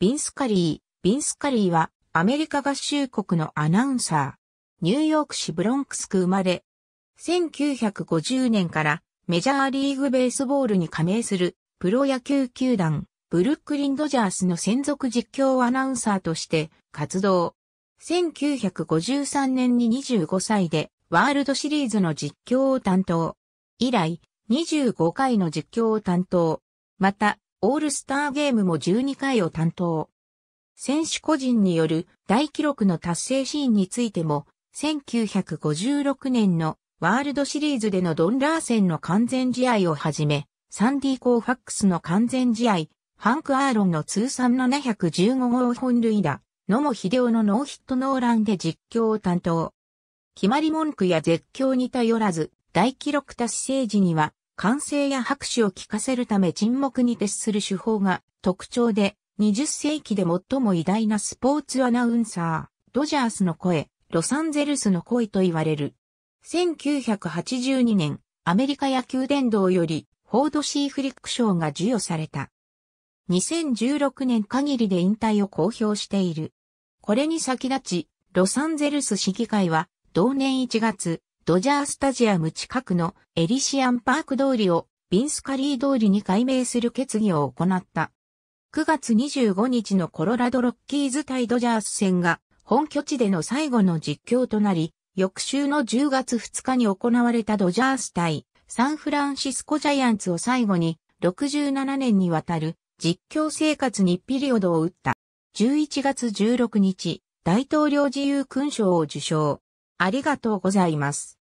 ビンスカリー。ビンスカリーはアメリカ合衆国のアナウンサー。ニューヨーク市ブロンクス区生まれ。1950年からメジャーリーグベースボールに加盟するプロ野球球団ブルックリンドジャースの専属実況アナウンサーとして活動。1953年に25歳でワールドシリーズの実況を担当。以来25回の実況を担当。また、オールスターゲームも12回を担当。選手個人による大記録の達成シーンについても、1956年のワールドシリーズでのドンラーセンの完全試合をはじめ、サンディ・コーファックスの完全試合、ハンク・アーロンの通算715号本塁打、野茂秀夫のノーヒットノーランで実況を担当。決まり文句や絶叫に頼らず、大記録達成時には、歓声や拍手を聞かせるため沈黙に徹する手法が特徴で、20世紀で最も偉大なスポーツアナウンサー、ドジャースの声、ロサンゼルスの声と言われる。1982年、アメリカ野球殿堂より、フォード・シー・フリック賞が授与された。2016年限りで引退を公表している。これに先立ち、ロサンゼルス市議会は、同年1月、ドジャースタジアム近くのエリシアンパーク通りをビンスカリー通りに改名する決議を行った。9月25日のコロラドロッキーズ対ドジャース戦が本拠地での最後の実況となり、翌週の10月2日に行われたドジャース対サンフランシスコジャイアンツを最後に67年にわたる実況生活にピリオドを打った。11月16日、大統領自由勲章を受章。ありがとうございます。